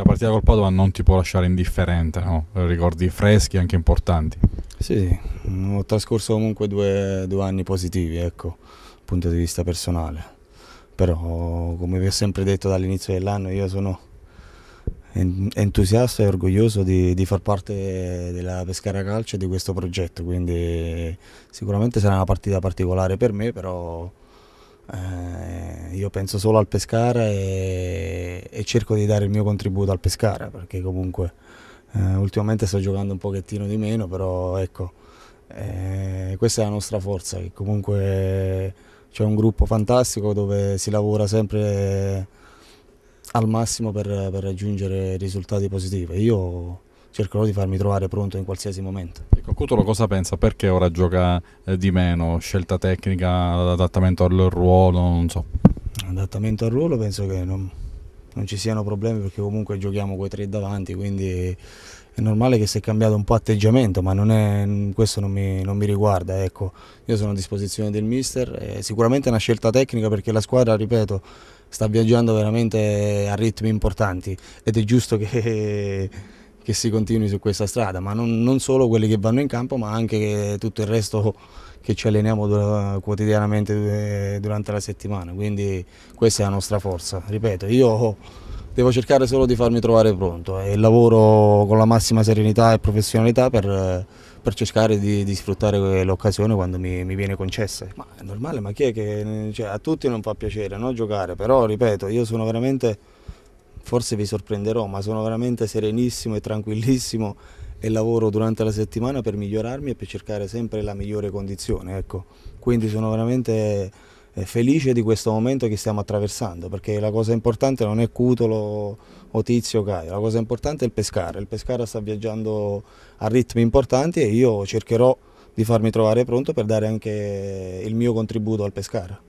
la partita col Padova non ti può lasciare indifferente, no? ricordi freschi anche importanti. Sì, ho trascorso comunque due, due anni positivi, ecco, dal punto di vista personale. Però, come vi ho sempre detto dall'inizio dell'anno, io sono entusiasta e orgoglioso di, di, far parte della Pescara Calcio e di questo progetto, quindi sicuramente sarà una partita particolare per me, però eh, io penso solo al Pescara e e cerco di dare il mio contributo al Pescara perché comunque eh, ultimamente sto giocando un pochettino di meno, però ecco, eh, questa è la nostra forza, che comunque c'è un gruppo fantastico dove si lavora sempre al massimo per, per raggiungere risultati positivi. Io cercherò di farmi trovare pronto in qualsiasi momento. Ecco, Cutolo cosa pensa? Perché ora gioca eh, di meno? Scelta tecnica, adattamento al ruolo, non so. Adattamento al ruolo penso che non, non ci siano problemi perché comunque giochiamo con i tre davanti, quindi è normale che si è cambiato un po' atteggiamento, ma non è, questo non mi, non mi, riguarda. Ecco. Io sono a disposizione del mister, sicuramente è una scelta tecnica perché la squadra, ripeto, sta viaggiando veramente a ritmi importanti ed è giusto che che si continui su questa strada, ma non, non solo quelli che vanno in campo, ma anche tutto il resto che ci alleniamo quotidianamente eh, durante la settimana, quindi questa è la nostra forza. Ripeto, io devo cercare solo di farmi trovare pronto e lavoro con la massima serenità e professionalità per, per cercare di, di sfruttare l'occasione quando mi, mi, viene concessa. Ma è normale, ma chi è che cioè, a tutti non fa piacere no, giocare, però ripeto, io sono veramente forse vi sorprenderò, ma sono veramente serenissimo e tranquillissimo e lavoro durante la settimana per migliorarmi e per cercare sempre la migliore condizione. Ecco. Quindi sono veramente eh, felice di questo momento che stiamo attraversando, perché la cosa importante non è Cutolo o Tizio o Caio, la cosa importante è il Pescara. Il Pescara sta viaggiando a ritmi importanti e io cercherò di farmi trovare pronto per dare anche il mio contributo al Pescara.